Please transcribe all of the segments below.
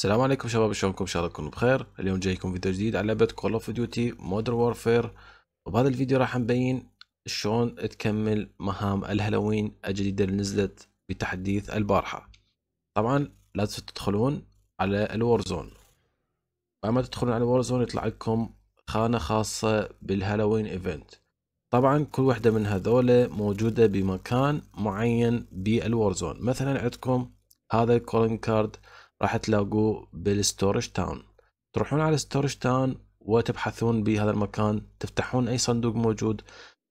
السلام عليكم شباب شلونكم ان شاء الله تكونوا بخير اليوم جايكم فيديو جديد على لعبه كول اوف ديوتي مودر وورفير وبهذا الفيديو راح نبين شلون تكمل مهام الهالوين الجديده اللي نزلت بتحديث البارحه طبعا لازم تدخلون على الورزون بعد ما تدخلون على الورزون يطلع لكم خانه خاصه بالهالوين ايفنت طبعا كل وحده من هذول موجوده بمكان معين بالورزون مثلا عندكم هذا الكولين كارد راح تلاقوه بالستورج تاون تروحون على ستورج تاون وتبحثون بهذا المكان تفتحون اي صندوق موجود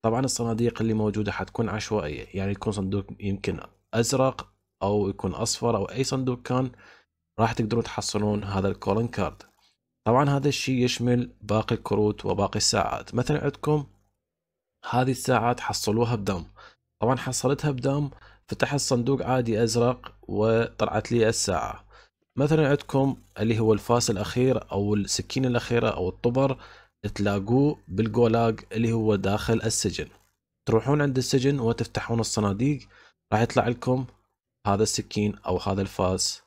طبعا الصناديق اللي موجوده حتكون عشوائيه يعني يكون صندوق يمكن ازرق او يكون اصفر او اي صندوق كان راح تقدرون تحصلون هذا الكولن كارد طبعا هذا الشيء يشمل باقي الكروت وباقي الساعات مثلا عندكم هذه الساعات حصلوها بدم طبعا حصلتها بدم فتحت صندوق عادي ازرق وطلعت لي الساعة مثلا عندكم اللي هو الفاس الاخير او السكينه الاخيره او الطبر تلاقوه بالجولاج اللي هو داخل السجن تروحون عند السجن وتفتحون الصناديق راح يطلع لكم هذا السكين او هذا الفاس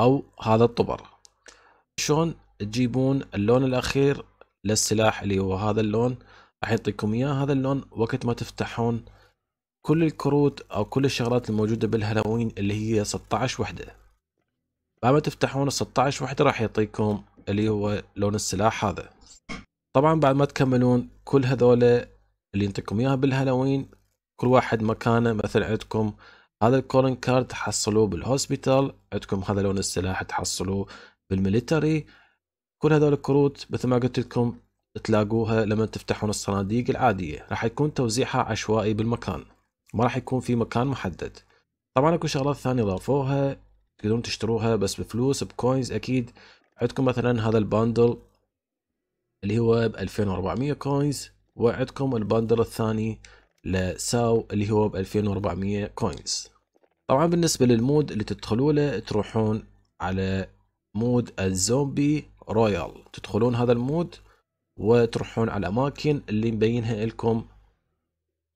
او هذا الطبر شلون تجيبون اللون الاخير للسلاح اللي هو هذا اللون راح يعطيكم اياه هذا اللون وقت ما تفتحون كل الكروت او كل الشغلات الموجوده بالهالوين اللي هي 16 وحده بعد ما تفتحون 16 وحده راح يعطيكم اللي هو لون السلاح هذا طبعا بعد ما تكملون كل هذول اللي ينطيكم اياها بالهالوين كل واحد مكانه مثلا عندكم هذا الكولن كارد تحصلوه بالهوسبيتال عندكم هذا لون السلاح تحصلوه بالميليتري كل هذول الكروت مثل ما قلت لكم تلاقوها لما تفتحون الصناديق العادية راح يكون توزيعها عشوائي بالمكان ما راح يكون في مكان محدد طبعا اكو شغلات ثانية ضافوها تقدرون تشتروها بس بفلوس بكوينز اكيد عندكم مثلا هذا الباندل اللي هو ب 2400 كوينز وعندكم الباندل الثاني لساو اللي هو ب 2400 كوينز طبعا بالنسبة للمود اللي تدخلوا له تروحون على مود الزومبي رويال تدخلون هذا المود وتروحون على الأماكن اللي مبينها لكم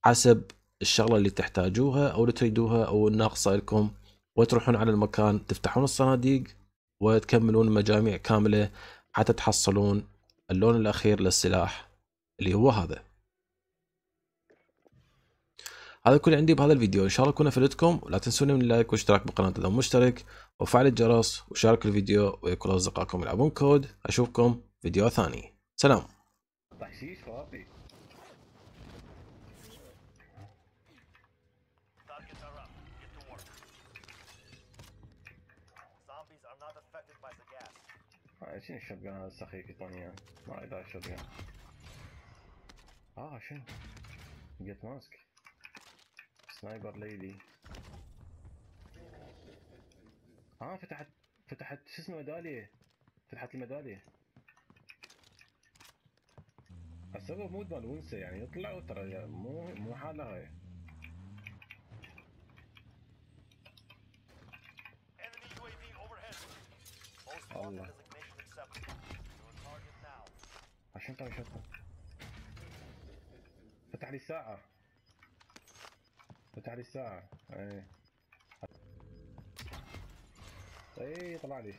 حسب الشغلة اللي تحتاجوها أو اللي تريدوها أو الناقصة لكم وتروحون على المكان تفتحون الصناديق وتكملون مجاميع كامله حتى تحصلون اللون الاخير للسلاح اللي هو هذا هذا كل عندي بهذا الفيديو ان شاء الله كنا فلتكم ولا تنسون من اللايك والاشتراك بالقناه اذا مشترك وفعل الجرس وشارك الفيديو ويا كل اصدقائكم يلعبون كود اشوفكم فيديو ثاني سلام طيب، by the gas. Alright, شنو الشوتجن هذا السخيف ما ادري الشوتجن. اه شنو؟ جيت ماسك. سنايبر ليدي. اه فتحت فتحت شو اسمه ميداليه. فتحت الميداليه. السبب مو مال ونسه يعني يطلع ترى مو مو حالها هاي. والله عشان طبعا شطه فتح لي الساعة فتح لي الساعة ايه ايه طلع لي